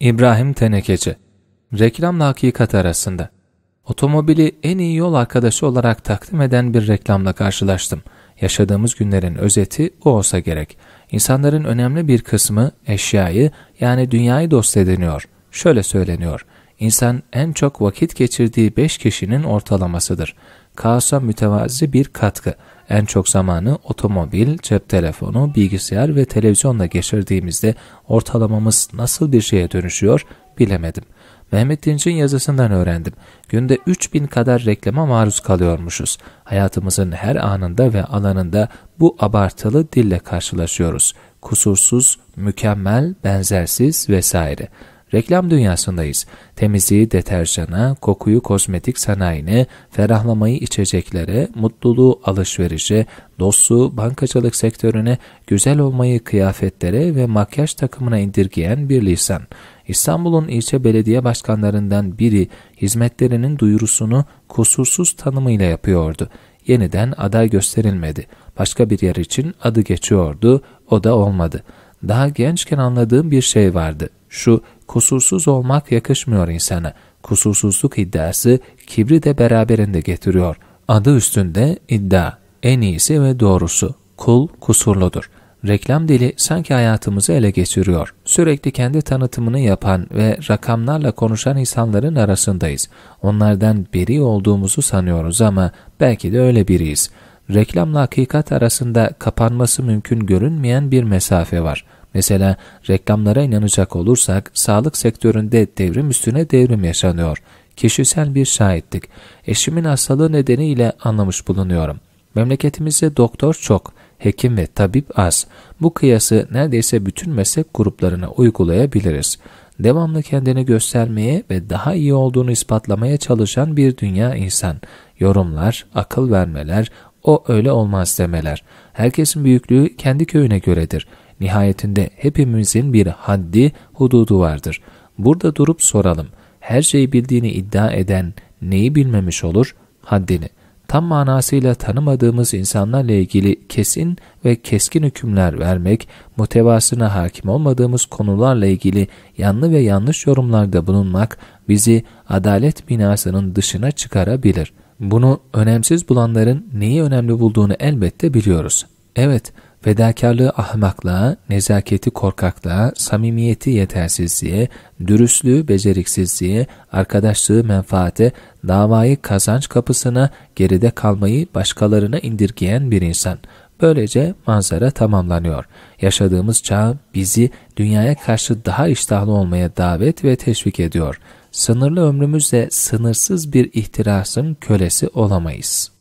İbrahim Tenekeci Reklamla hakikat arasında Otomobili en iyi yol arkadaşı olarak takdim eden bir reklamla karşılaştım. Yaşadığımız günlerin özeti o olsa gerek. İnsanların önemli bir kısmı eşyayı yani dünyayı dost ediniyor. Şöyle söyleniyor. İnsan en çok vakit geçirdiği beş kişinin ortalamasıdır. Kaosa mütevazi bir katkı. En çok zamanı otomobil, cep telefonu, bilgisayar ve televizyonla geçirdiğimizde ortalamamız nasıl bir şeye dönüşüyor bilemedim. Mehmet Dinç'in yazısından öğrendim. Günde 3000 kadar reklama maruz kalıyormuşuz. Hayatımızın her anında ve alanında bu abartılı dille karşılaşıyoruz. Kusursuz, mükemmel, benzersiz vesaire. Reklam dünyasındayız. Temizliği deterjana, kokuyu kozmetik sanayine, ferahlamayı içeceklere, mutluluğu alışverişe, dostluğu bankacılık sektörüne, güzel olmayı kıyafetlere ve makyaj takımına indirgeyen bir lisan. İstanbul'un ilçe belediye başkanlarından biri hizmetlerinin duyurusunu kusursuz tanımıyla yapıyordu. Yeniden aday gösterilmedi. Başka bir yer için adı geçiyordu, o da olmadı. Daha gençken anladığım bir şey vardı şu kusursuz olmak yakışmıyor insana. Kusursuzluk iddiası kibri de beraberinde getiriyor. Adı üstünde iddia, en iyisi ve doğrusu. Kul kusurludur. Reklam dili sanki hayatımızı ele geçiriyor. Sürekli kendi tanıtımını yapan ve rakamlarla konuşan insanların arasındayız. Onlardan biri olduğumuzu sanıyoruz ama belki de öyle biriyiz. Reklamla hakikat arasında kapanması mümkün görünmeyen bir mesafe var.'' Mesela reklamlara inanacak olursak sağlık sektöründe devrim üstüne devrim yaşanıyor. Kişisel bir şahitlik. Eşimin hastalığı nedeniyle anlamış bulunuyorum. Memleketimizde doktor çok, hekim ve tabip az. Bu kıyası neredeyse bütün meslek gruplarına uygulayabiliriz. Devamlı kendini göstermeye ve daha iyi olduğunu ispatlamaya çalışan bir dünya insan. Yorumlar, akıl vermeler, o öyle olmaz demeler. Herkesin büyüklüğü kendi köyüne göredir. Nihayetinde hepimizin bir haddi, hududu vardır. Burada durup soralım. Her şeyi bildiğini iddia eden neyi bilmemiş olur? Haddini. Tam manasıyla tanımadığımız insanlarla ilgili kesin ve keskin hükümler vermek, mutevasına hakim olmadığımız konularla ilgili yanlı ve yanlış yorumlarda bulunmak bizi adalet binasının dışına çıkarabilir. Bunu önemsiz bulanların neyi önemli bulduğunu elbette biliyoruz. Evet, Fedakarlığı ahmaklığa, nezaketi korkaklığa, samimiyeti yetersizliğe, dürüstlüğü beceriksizliğe, arkadaşlığı menfaate, davayı kazanç kapısına, geride kalmayı başkalarına indirgeyen bir insan. Böylece manzara tamamlanıyor. Yaşadığımız çağ bizi dünyaya karşı daha iştahlı olmaya davet ve teşvik ediyor. Sınırlı ömrümüzle sınırsız bir ihtirasın kölesi olamayız.''